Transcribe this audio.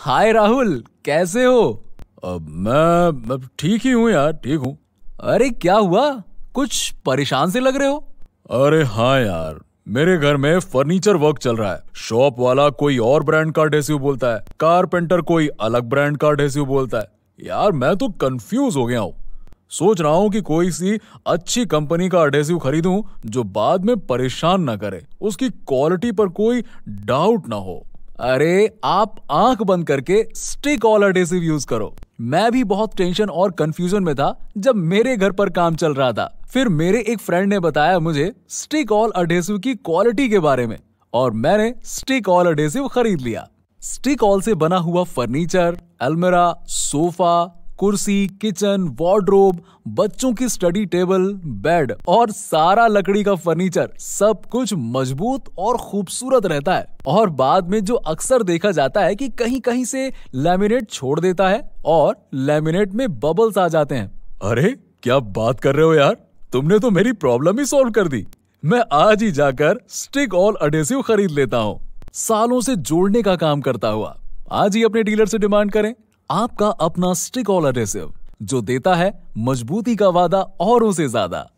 हाय राहुल कैसे हो अब मैं ठीक ही हूँ यार ठीक हूँ अरे क्या हुआ कुछ परेशान से लग रहे हो अरे हाँ यार मेरे घर में फर्नीचर वर्क चल रहा है शॉप वाला कोई और ब्रांड का एडहेसिव बोलता है कारपेंटर कोई अलग ब्रांड का एडहेसिव बोलता है यार मैं तो कंफ्यूज हो गया हूँ सोच रहा हूँ कि कोई सी अच्छी कंपनी का एडहेसिव खरीदूं जो बाद में परेशान ना करे उसकी क्वालिटी पर कोई डाउट ना हो अरे आप आंख बंद करके स्टिक ऑल एडेसिव यूज करो मैं भी बहुत टेंशन और कंफ्यूजन में था जब मेरे घर पर काम चल रहा था फिर मेरे एक फ्रेंड ने बताया मुझे स्टिक ऑल एडेसिव की क्वालिटी के बारे में और मैंने स्टिक ऑल एडेसिव खरीद लिया स्टिक ऑल से बना हुआ फर्नीचर अलमेरा सोफा कुर्सी किचन वार्ड्रोब बच्चों की स्टडी टेबल बेड और सारा लकड़ी का फर्नीचर सब कुछ मजबूत और खूबसूरत रहता है और बाद में जो अक्सर देखा जाता है कि कहीं कहीं से लेमिनेट छोड़ देता है और लेमिनेट में बबल्स आ जाते हैं अरे क्या बात कर रहे हो यार तुमने तो मेरी प्रॉब्लम ही सॉल्व कर दी मैं आज ही जाकर स्टिक और अडेसिव खरीद लेता हूँ सालों से जोड़ने का काम करता हुआ आज ही अपने डीलर से डिमांड करें आपका अपना स्टिकॉल ऑल एडेसिव जो देता है मजबूती का वादा औरों से ज्यादा